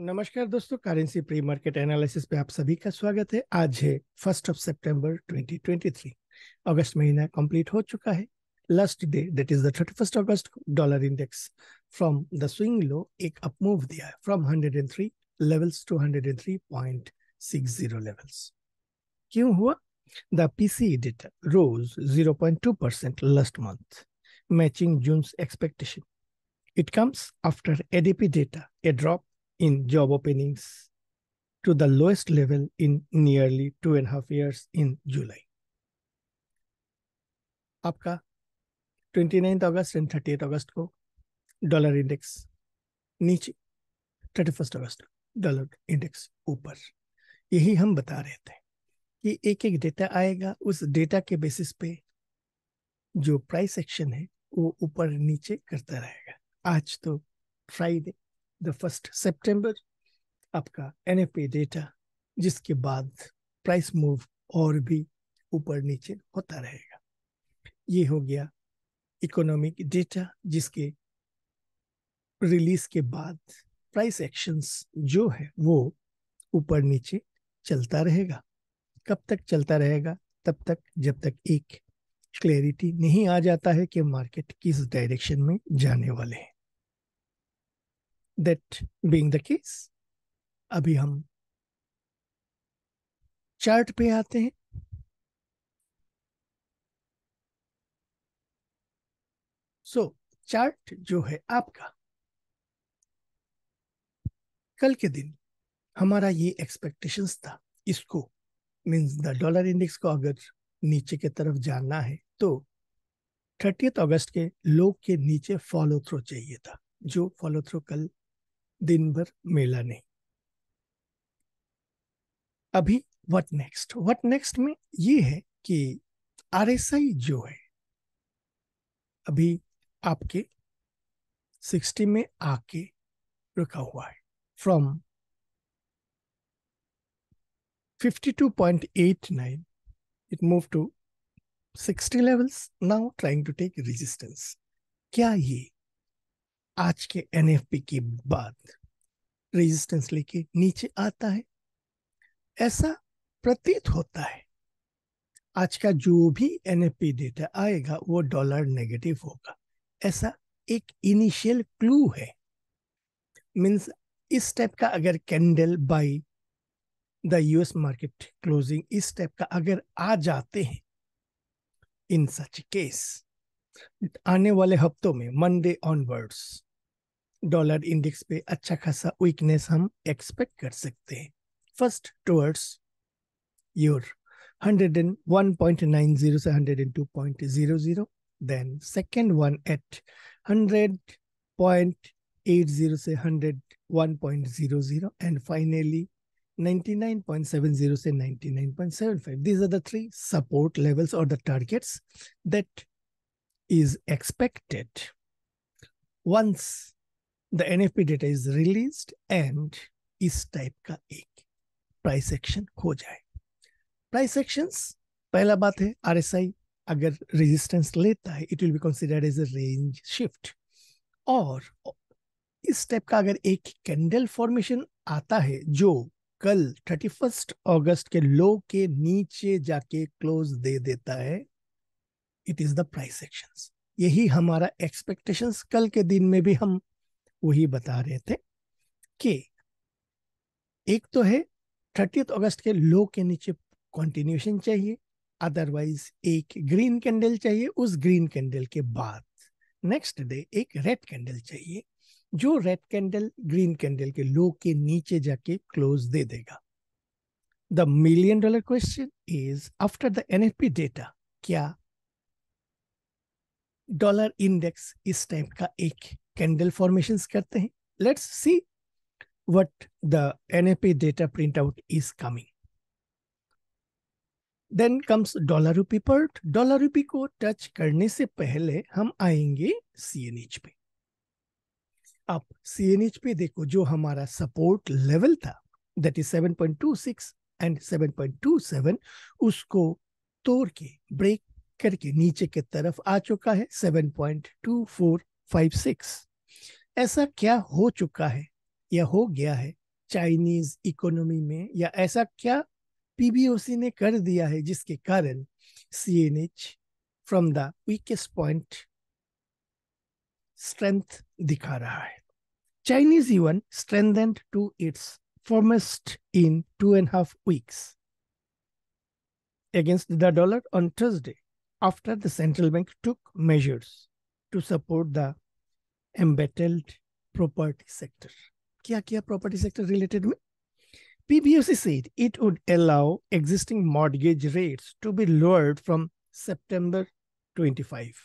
नमस्कार दोस्तों currency pre market analysis पे आप सभी का स्वागत है आज है फर्स्ट ऑफ सितंबर 2023 अगस्त महीना कंप्लीट हो चुका है last day that is the thirty first August dollar index from the swing low एक अप मूव दिया है फ्रॉम 103 लेवल्स टू 103.60 लेवल्स क्यों हुआ the PCE data rose 0.2 percent last month matching June expectation it comes after ADP data a drop in job openings to the lowest level in nearly two and a half years in July. आपका 29 अगस्त and 30 अगस्त को dollar index नीचे 31 अगस्त dollar index ऊपर यही हम बता रहे थे कि एक एक डेटा आएगा उस डेटा के बेसिस पे जो प्राइस एक्शन है वो ऊपर नीचे करता रहेगा आज तो फ्राइडे द फर्स्ट सेप्टेम्बर आपका एन डेटा जिसके बाद प्राइस मूव और भी ऊपर नीचे होता रहेगा ये हो गया इकोनॉमिक डेटा जिसके रिलीज के बाद प्राइस एक्शंस जो है वो ऊपर नीचे चलता रहेगा कब तक चलता रहेगा तब तक जब तक एक क्लैरिटी नहीं आ जाता है कि मार्केट किस डायरेक्शन में जाने वाले हैं दैट बीइंग द केस अभी हम चार्ट पे आते हैं सो so, चार्ट जो है आपका कल के दिन हमारा ये एक्सपेक्टेशंस था इसको मींस द डॉलर इंडेक्स को अगर नीचे के तरफ जाना है तो थर्टीथ अगस्त के लो के नीचे फॉलो थ्रो चाहिए था जो फॉलो थ्रो कल दिन भर मेला नहीं अभी व्हाट नेक्स्ट व्हाट नेक्स्ट में ये है कि आरएसआई जो है अभी आपके सिक्सटी में आके रुका हुआ है from fifty two point eight nine it move to sixty levels now trying to take resistance क्या ये आज के एन के बाद रेजिस्टेंस लेके नीचे आता है ऐसा प्रतीत होता है आज का जो भी एन डेटा आएगा वो डॉलर नेगेटिव होगा ऐसा एक इनिशियल क्लू है मीन्स इस टाइप का अगर candle by the US market closing इस टाइप का अगर आ जाते हैं इन सच केस आने वाले हफ्तों में मंडे ऑनवर्ड्स डॉलर इंडेक्स पे अच्छा खासा वीकनेस हम एक्सपेक्ट कर सकते हैं फर्स्ट टुवर्ड्स योर 101.90 से 102.00 देन सेकंड वन एट 100.80 से 101.00 एंड फाइनली 99.70 से 99.75 these are the three support levels और the targets that is expected once the NFP data is released and इस टाइप का एक प्राइस एक्शन हो जाए प्राइस एक्शन पहला बात है आर एस आई अगर रेजिस्टेंस लेता है it will be considered as a range shift और इस टाइप का अगर एक कैंडल फॉर्मेशन आता है जो कल थर्टी फर्स्ट ऑगस्ट के लो के नीचे जाके क्लोज दे देता है it is the price action यही हमारा एक्सपेक्टेशंस कल के दिन में भी हम वही बता रहे थे कि एक तो है थर्टी अगस्त के लो के नीचे कंटिन्यूशन चाहिए अदरवाइज एक ग्रीन कैंडल चाहिए उस ग्रीन कैंडल के बाद नेक्स्ट डे एक रेड कैंडल चाहिए जो रेड कैंडल ग्रीन कैंडल के लो के नीचे जाके क्लोज दे देगा the million dollar question is after the NFP data क्या डॉलर इंडेक्स इस टाइप का एक कैंडल फॉर्मेशन करते हैं let's see what the NAP data printout is coming. Then comes dollar rupee part. Dollar rupee को touch करने से पहले हम आएंगे CNH पे आप एच पे देखो जो हमारा सपोर्ट लेवल था दैट इज 7.26 एंड 7.27 उसको तोड़ के ब्रेक करके नीचे की तरफ आ चुका है 7.2456 ऐसा क्या हो चुका है या हो गया है चाइनीज इकोनॉमी में या ऐसा क्या पीबीओसी ने कर दिया है जिसके कारण C N H from the weakest point strength दिखा रहा है Chinese yuan strengthened to its firmest in two and half weeks against the dollar on Thursday after the central bank took measures to support the embattled property sector. क्या किया property sector related में? PBOC said it would allow existing mortgage rates to be lowered from September 25.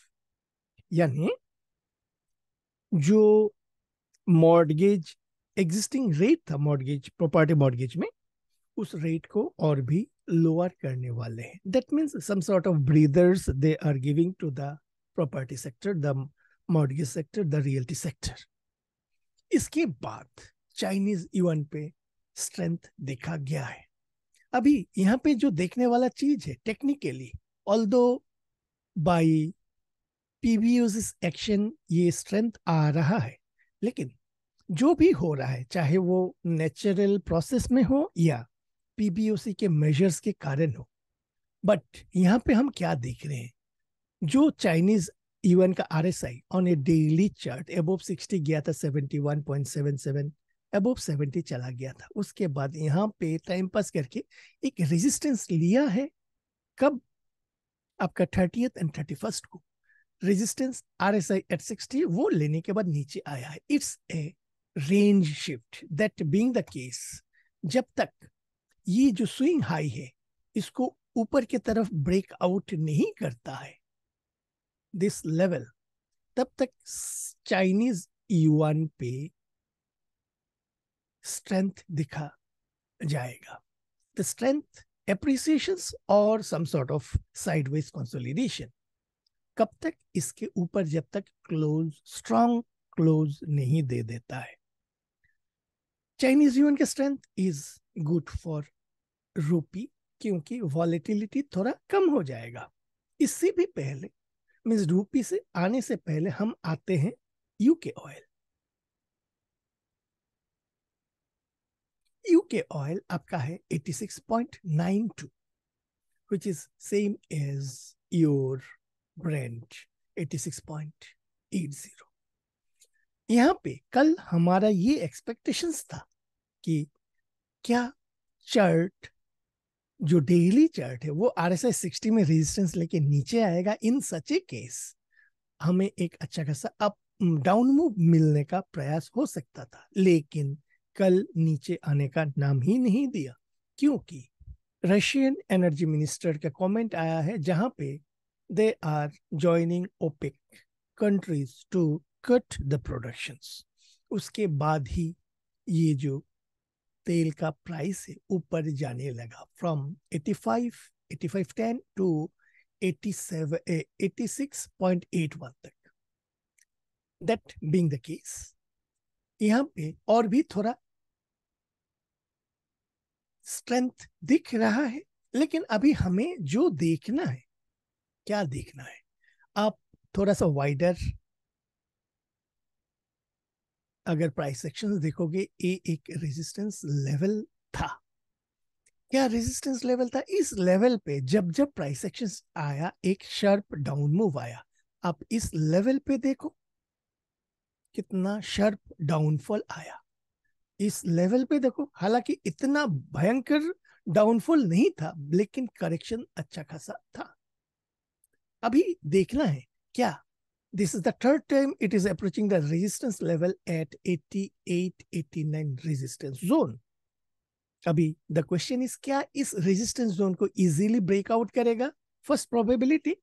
Yani, jo mortgage existing rate tha mortgage property mortgage me, us rate ko aur bhi lower karne wale. That means some sort of breathers they are giving to the property sector. The mortgage sector the realty sector इसके बाद Chinese even पे strength देखा गया है अभी यहाँ पे जो देखने वाला चीज है technically although by PBOC's action ये स्ट्रेंथ आ रहा है लेकिन जो भी हो रहा है चाहे वो नेचुरल प्रोसेस में हो या पीबीओसी के मेजर्स के कारण हो बट यहाँ पे हम क्या देख रहे हैं जो चाइनीज यूएन का RSI on a daily chart above sixty गया था seventy one point seven seven above seventy चला गया था उसके बाद यहाँ पे टाइम पास करके एक रेजिस्टेंस लिया है कब आपका थर्टी एंड थर्टी फर्स्ट को resistance R S I at sixty वो लेने के बाद नीचे आया है it's a range shift that being the case जब तक ये जो स्विंग हाई है इसको ऊपर की तरफ ब्रेकआउट नहीं करता है दिस लेवल तब तक चाइनीज युआन पे स्ट्रेंथ दिखा जाएगा द स्ट्रेंथ एप्रिसिएशन और some sort of sideways consolidation कब तक इसके ऊपर जब तक क्लोज स्ट्रॉन्ग क्लोज नहीं दे देता है चाइनीज यून के स्ट्रेंथ इज गुड फॉर रूपी क्योंकि वॉलेटिलिटी थोड़ा कम हो जाएगा इससे भी पहले मीन्स रूपी से आने से पहले हम आते हैं यूके ऑयल यूके ऑयल आपका है 86.92 your is eighty six point eight 86.80 यहाँ पे कल हमारा ये एक्सपेक्टेशंस था कि क्या चर्ट जो डेली चार्ट है वो आर एस आई सिक्सटी में रेजिस्टेंस लेके नीचे आएगा इन सच ए केस हमें एक अच्छा खासा अप डाउन मूव मिलने का प्रयास हो सकता था लेकिन कल नीचे आने का नाम ही नहीं दिया क्योंकि रशियन एनर्जी मिनिस्टर का कमेंट आया है जहां पे they are joining OPEC countries to cut the productions उसके बाद ही ये जो तेल का प्राइस ऊपर जाने लगा फ्रॉम 85 85.10 टू 87 86.81 तक दैट बीइंग द केस यहां पे और भी थोड़ा स्ट्रेंथ दिख रहा है लेकिन अभी हमें जो देखना है क्या देखना है आप थोड़ा सा वाइडर अगर प्राइस सेक्शन देखोगे ये एक रेजिस्टेंस लेवल था क्या रेजिस्टेंस लेवल था इस लेवल पे जब जब प्राइस सेक्शन आया एक शार्प डाउन मूव आया आप इस लेवल पे देखो कितना शार्प डाउनफॉल आया इस लेवल पे देखो हालांकि इतना भयंकर डाउनफॉल नहीं था लेकिन करेक्शन अच्छा खासा था अभी देखना है क्या This is the third time it is approaching the resistance level at 88-89 resistance zone. अभी द क्वेश्चन इज क्या इस रेजिस्टेंस जोन को इजीली ब्रेकआउट करेगा फर्स्ट प्रोबेबिलिटी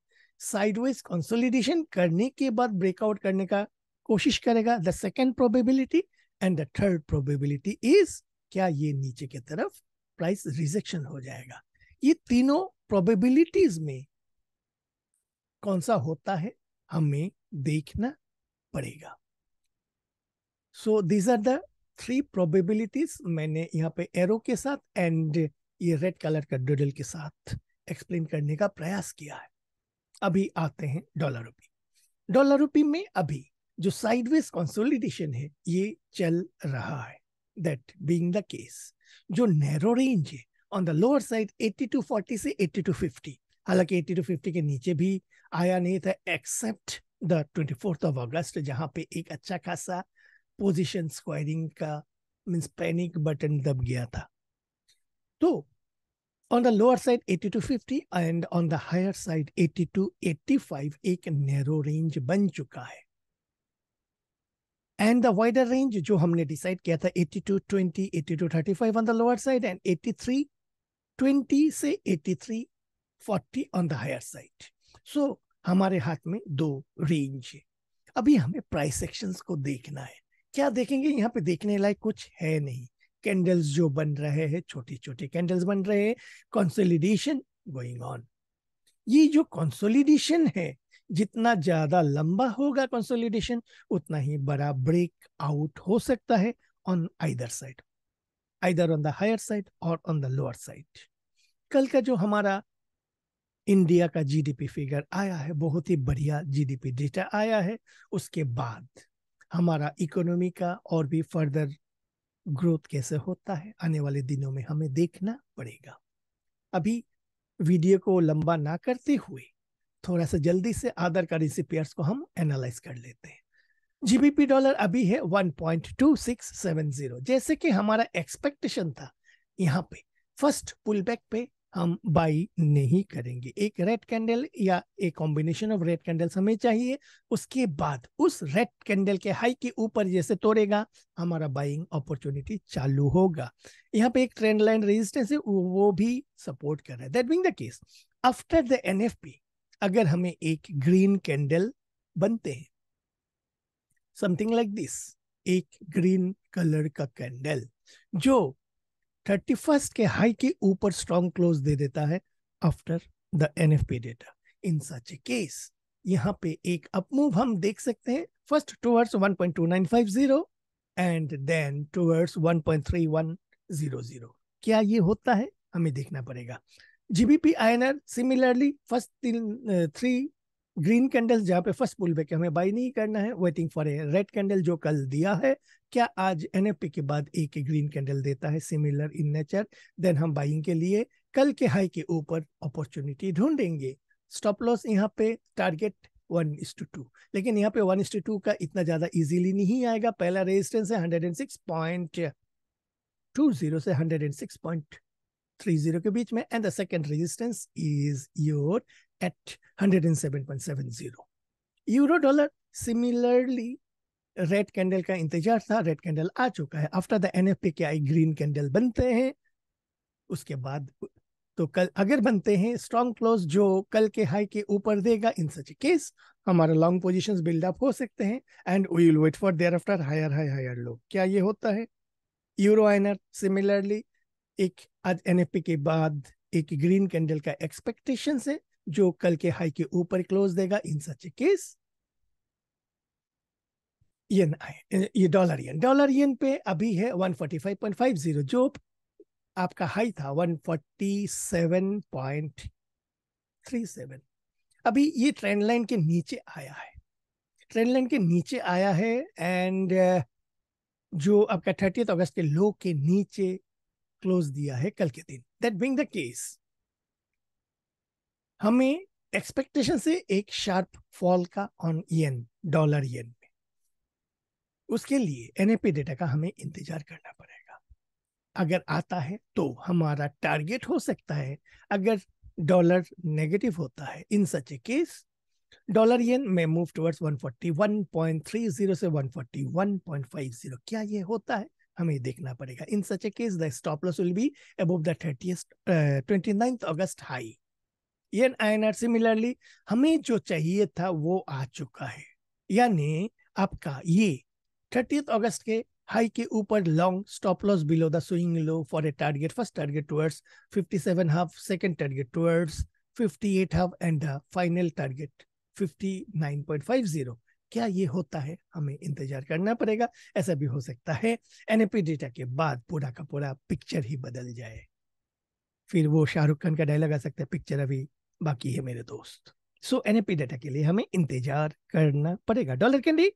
साइडवेज कंसोलिडेशन करने के बाद ब्रेकआउट करने का कोशिश करेगा the second probability and the third probability is क्या ये नीचे की तरफ प्राइस रिजेक्शन हो जाएगा ये तीनों प्रोबेबिलिटीज में कौन सा होता है हमें देखना पड़ेगा so these are the three probabilities मैंने यहाँ पे एरो के साथ एंड ये रेड कलर का डुडल के साथ एक्सप्लेन करने का प्रयास किया है अभी आते हैं डॉलर रुपी डॉलर रुपी में अभी जो साइडवेज कंसोलिडेशन है ये चल रहा है दैट बीइंग द केस जो नैरो रेंज है on the lower side 80 to 40 से 80 टू 50 हालांकि 80 टू 50 के नीचे भी आया नहीं था except the twenty fourth of August जहाँ पे एक अच्छा खासा पोजिशन स्क्वायरिंग का मीन्स पैनिक बटन दब गया था तो on the lower side 80 to fifty and on the higher side 80 to eighty five एक नैरो रेंज बन चुका है एंड द वाइडर रेंज जो हमने डिसाइड किया था eighty two twenty eighty two thirty five on the lower side and eighty three twenty से eighty three forty on the higher side so हमारे हाथ में दो रेंज है अभी हमें प्राइस सेक्शंस को देखना है क्या देखेंगे यहाँ पे देखने लायक कुछ है नहीं कैंडल्स जो बन रहे हैं छोटे छोटे कैंडल्स बन रहे हैं कंसोलिडेशन गोइंग ऑन ये जो कंसोलिडेशन है जितना ज्यादा लंबा होगा कंसोलिडेशन उतना ही बड़ा ब्रेक आउट हो सकता है on either side either on the higher side और ऑन द लोअर साइड कल का जो हमारा इंडिया का जीडीपी फिगर आया है बहुत ही बढ़िया जीडीपी डेटा आया है उसके बाद हमारा इकोनॉमी का और भी फर्दर ग्रोथ कैसे होता है आने वाले दिनों में हमें देखना पड़ेगा अभी वीडियो को लंबा ना करते हुए थोड़ा सा जल्दी से आधार करेंसी पेयर्स को हम एनालाइज कर लेते हैं जीबीपी डॉलर अभी है 1.2670 जैसे कि हमारा एक्सपेक्टेशन था यहाँ पे फर्स्ट पुल बैक पे हम बाई नहीं करेंगे एक रेड कैंडल या एक कॉम्बिनेशन ऑफ रेड कैंडल्स हमें चाहिए उसके बाद उस रेड कैंडल के हाई के ऊपर जैसे तोड़ेगा हमारा बाइंग अपॉर्चुनिटी चालू होगा यहाँ पे एक ट्रेंड लाइन रेजिस्टेंस है वो भी सपोर्ट कर रहा है that being the case after the N अगर हमें एक ग्रीन कैंडल बनते हैं समथिंग लाइक दिस एक ग्रीन कलर का कैंडल जो थर्टी फर्स्ट के हाई के ऊपर स्ट्रॉन्ग क्लोज दे देता है after the N F P data in such a case यहाँ पे एक अपमूव हम देख सकते हैं first towards one point two nine five zero and then towards one one point three zero zero क्या ये होता है हमें देखना पड़ेगा जीबीपी आईएनआर सिमिलरली फर्स्ट तीन थ्री ग्रीन कैंडल्स जहाँ पे फर्स्ट पुल बैक हमें बाई नहीं करना है waiting for a red candle जो कल दिया है क्या आज एन के बाद एक ग्रीन कैंडल देता है सिमिलर इन नेचर देन हम बाइंग के लिए कल के हाई के ऊपर अपॉर्चुनिटी ढूंढेंगे स्टॉप लॉस यहाँ पे target one is two two लेकिन यहाँ पे वन इस टू टू का इतना ज्यादा इजीली नहीं आएगा पहला रेजिस्टेंस है hundred and six point two zero से hundred and six point three zero के बीच में and the second resistance is your at 107.70 euro dollar similarly red candle का इंतजार था red candle आ चुका है after the nfp F P के आई ग्रीन कैंडल बनते हैं उसके बाद तो कल अगर बनते हैं स्ट्रॉन्ग क्लोज जो कल के हाई के ऊपर देगा इन सच केस हमारा लॉन्ग पोजीशंस बिल्डअप हो सकते हैं and we will wait for thereafter higher high higher low क्या ये होता है यूरो आइनर सिमिलरली एक आज एनएफपी के बाद एक ग्रीन कैंडल का एक्सपेक्टेशन है जो कल के हाई के ऊपर क्लोज देगा इन सच केस येन ये डॉलर येन डॉलर येन पे अभी है 145.50 जो आपका हाई था 147.37 अभी ये ट्रेंड लाइन के नीचे आया है ट्रेंड लाइन के नीचे आया है एंड uh, जो आपका थर्टी अगस्त के लो के नीचे क्लोज दिया है कल के दिन दैट बीइंग द केस हमें एक्सपेक्टेशन से एक शार्प फॉल का ऑन येन डॉलर येन में उसके लिए एनएपी डेटा का हमें इंतजार करना पड़ेगा अगर आता है तो हमारा टारगेट हो सकता है अगर डॉलर नेगेटिव होता है इन such a case dollar yen में मूव टुवर्ड्स 141.30 से 141.50 क्या ये होता है हमें देखना पड़ेगा in such a case the stop loss will be above the 30th uh, 29th August high N I आयनर सिमिलरली हमें जो चाहिए था वो आ चुका है यानी आपका ये थर्टी अगस्त के हाई के ऊपर long stop loss below the swing low for a target first target towards fifty seven half second target towards fifty eight half and final target fifty nine point five zero क्या ये होता है हमें इंतजार करना पड़ेगा ऐसा भी हो सकता है एनएपी डेटा के बाद पूरा का पूरा पिक्चर ही बदल जाए फिर वो शाहरुख खान का डायलॉग आ सकता है पिक्चर अभी बाकी है मेरे दोस्त सो so, एनएपी डाटा के लिए हमें इंतजार करना पड़ेगा डॉलर कैंडी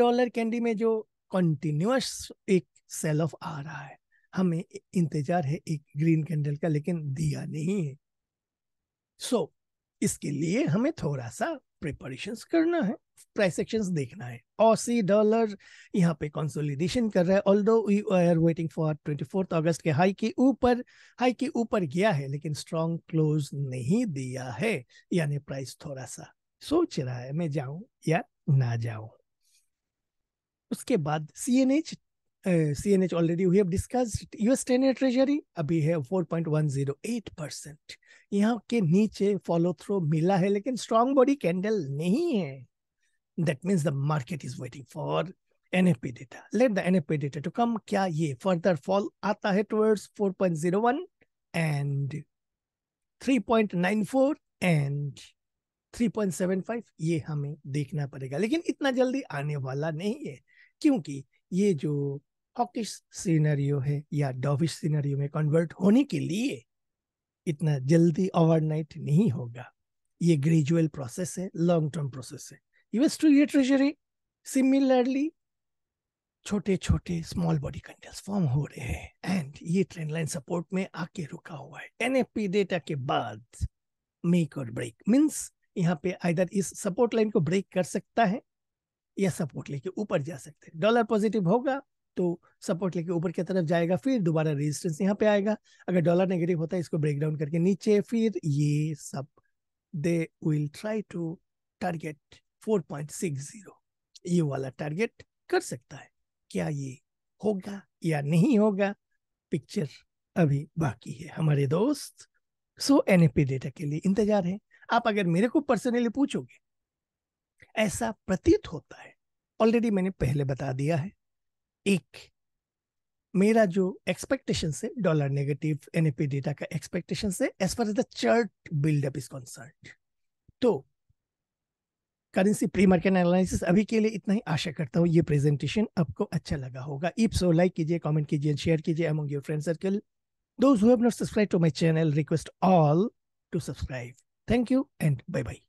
डॉलर कैंडी में जो कंटिन्यूस एक सेल ऑफ आ रहा है हमें इंतजार है एक ग्रीन कैंडल का लेकिन दिया नहीं है सो so, इसके लिए हमें थोड़ा सा प्रिपरेशन करना है प्राइस एक्शन देखना है ऑसी डॉलर यहाँ पे कंसोलिडेशन कर रहा है although we are waiting for twenty fourth August के हाई के ऊपर हाई के ऊपर गया है लेकिन स्ट्रॉन्ग क्लोज नहीं दिया है यानी प्राइस थोड़ा सा सोच रहा है मैं जाऊं या ना जाऊं उसके बाद C N H C N H already we have discussed US ten year treasury अभी है 4.108 परसेंट यहाँ के नीचे फॉलो थ्रो मिला है लेकिन स्ट्रॉन्ग बॉडी कैंडल नहीं है That means the market is waiting for NFP data. Let the NFP data to come. क्या ये further fall आता है towards 4.01 and 3.94 and 3.75 ये हमें देखना पड़ेगा लेकिन इतना जल्दी आने वाला नहीं है क्योंकि ये जो हॉकिश सीनरियो है या डॉविश सीनरियो में कन्वर्ट होने के लिए इतना जल्दी ओवरनाइट नहीं होगा ये ग्रेजुअल प्रोसेस है लॉन्ग टर्म प्रोसेस है US two year treasury similarly छोटे छोटे स्मॉल बॉडी कैंडल्स फॉर्म हो रहे हैं एंड ये ट्रेंड लाइन सपोर्ट में आके रुका हुआ है एनएफपी डेटा के बाद मेक और ब्रेक मीन्स यहाँ पे आइधर इस सपोर्ट लाइन को ब्रेक कर सकता है या सपोर्ट लेके ऊपर जा सकते हैं डॉलर पॉजिटिव होगा तो सपोर्ट लेके ऊपर की तरफ जाएगा फिर दोबारा रेजिस्टेंस यहाँ पे आएगा अगर डॉलर नेगेटिव होता है इसको ब्रेक डाउन करके नीचे फिर ये सब they will try to target 4.60 ये वाला टारगेट कर सकता है क्या ये होगा या नहीं होगा पिक्चर अभी बाकी है हमारे दोस्त सो एन डेटा के लिए इंतजार है आप अगर मेरे को पर्सनली पूछोगे ऐसा प्रतीत होता है ऑलरेडी मैंने पहले बता दिया है एक मेरा जो एक्सपेक्टेशन से डॉलर नेगेटिव एनएपी डेटा का एक्सपेक्टेशन से as far as the chart buildup is concern तो करेंसी प्री मार्केट एनालिसिस अभी के लिए इतना ही आशा करता हूँ ये प्रेजेंटेशन आपको अच्छा लगा होगा इफ सो लाइक कीजिए कमेंट कीजिए शेयर कीजिए among your friend circle those who have not subscribe to my channel request all to subscribe thank you and bye bye